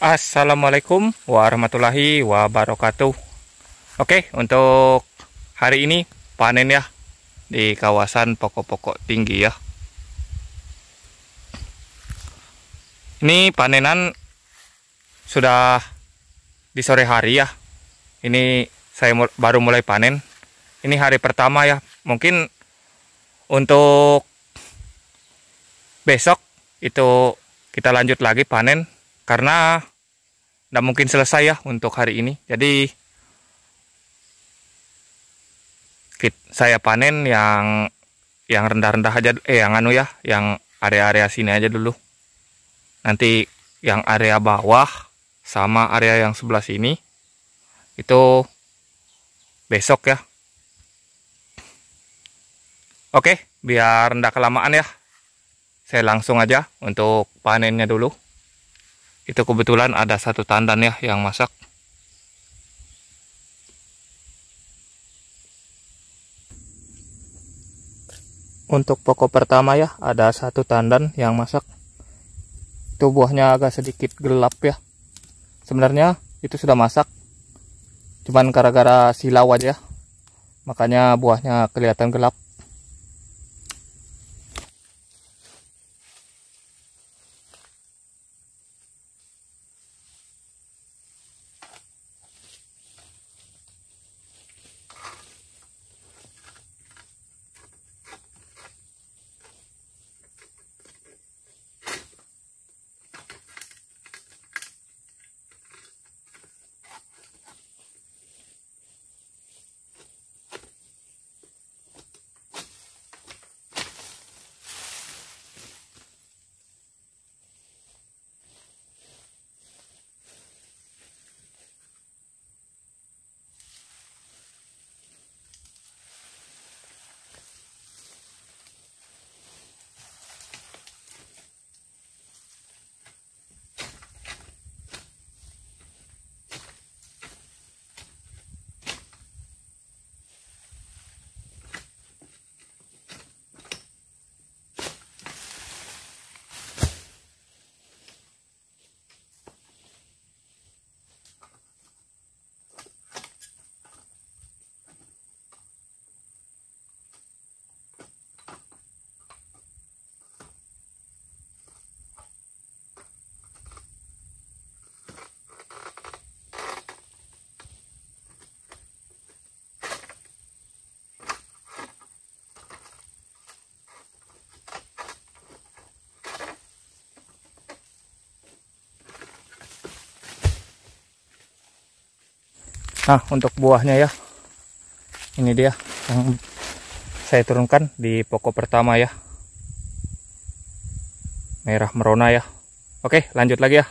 Assalamualaikum warahmatullahi wabarakatuh. Oke, untuk hari ini panen ya di kawasan pokok-pokok tinggi ya. Ini panenan sudah di sore hari ya. Ini saya baru mulai panen. Ini hari pertama ya. Mungkin untuk besok itu kita lanjut lagi panen karena tidak mungkin selesai ya untuk hari ini jadi saya panen yang yang rendah-rendah aja eh yang anu ya yang area-area sini aja dulu nanti yang area bawah sama area yang sebelah sini itu besok ya oke biar rendah kelamaan ya saya langsung aja untuk panennya dulu itu kebetulan ada satu tandan ya yang masak untuk pokok pertama ya ada satu tandan yang masak itu buahnya agak sedikit gelap ya sebenarnya itu sudah masak cuman gara-gara silau aja ya. makanya buahnya kelihatan gelap Nah, untuk buahnya ya. Ini dia yang saya turunkan di pokok pertama ya. Merah merona ya. Oke, lanjut lagi ya.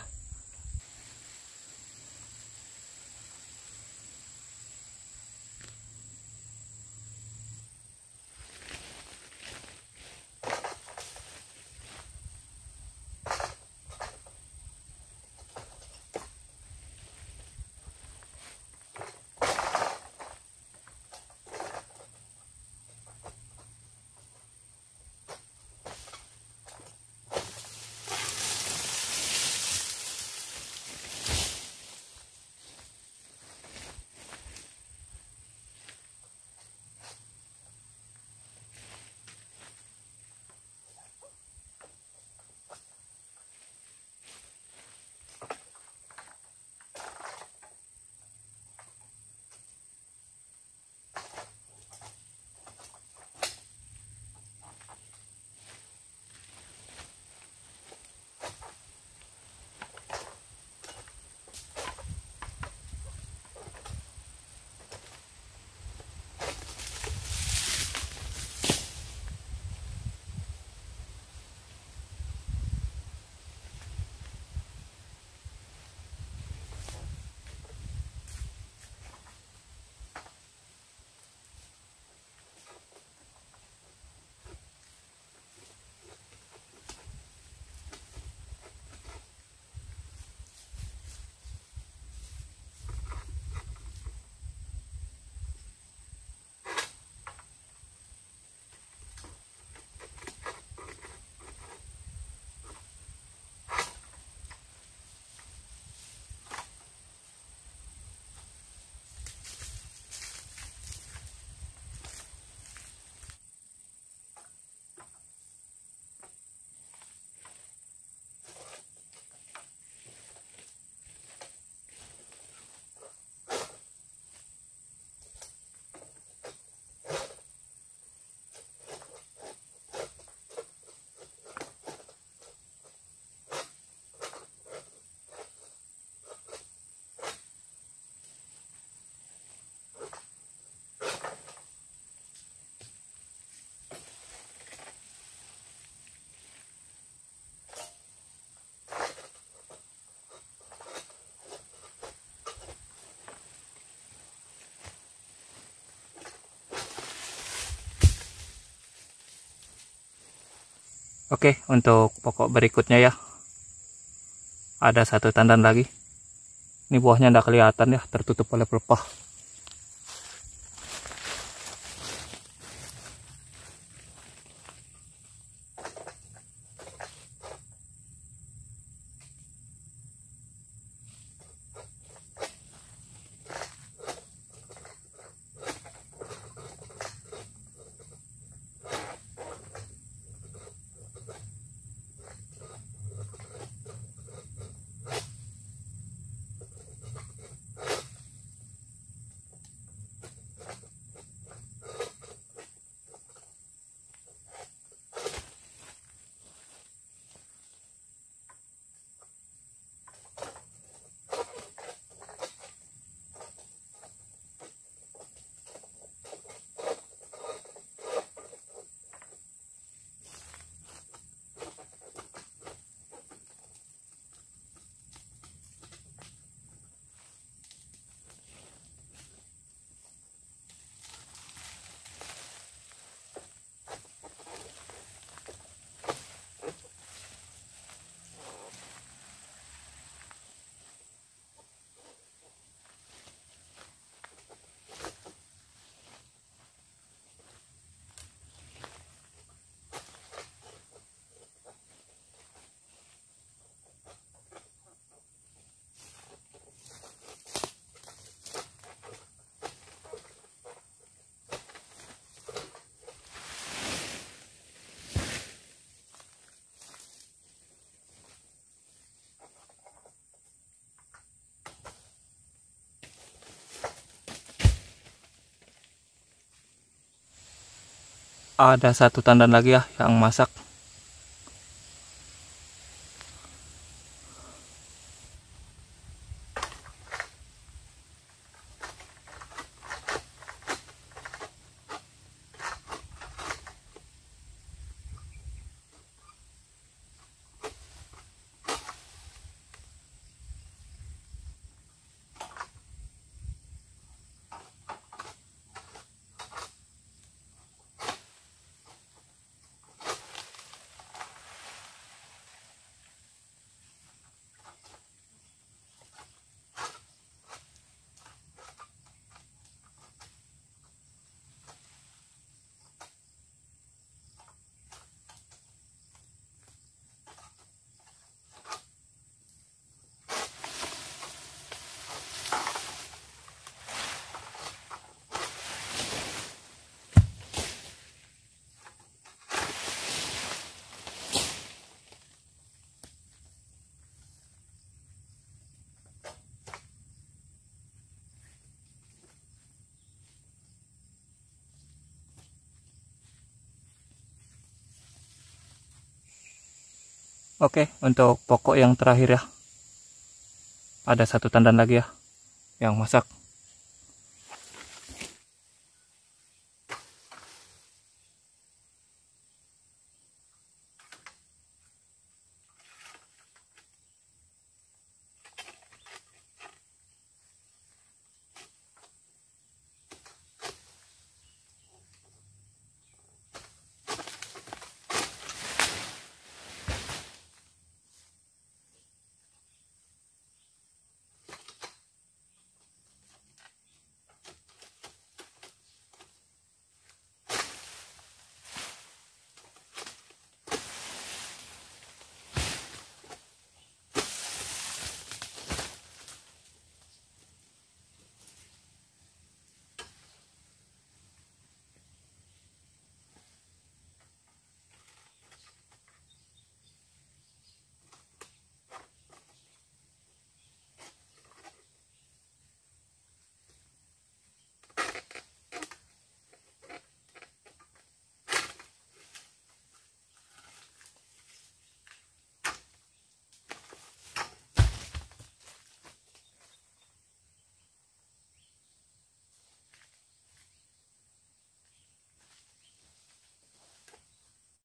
Oke, untuk pokok berikutnya ya. Ada satu tandan lagi. Ini buahnya tidak kelihatan ya, tertutup oleh pelepah. ada satu tandan lagi ya yang masak Oke, untuk pokok yang terakhir ya. Ada satu tandan lagi ya yang masak.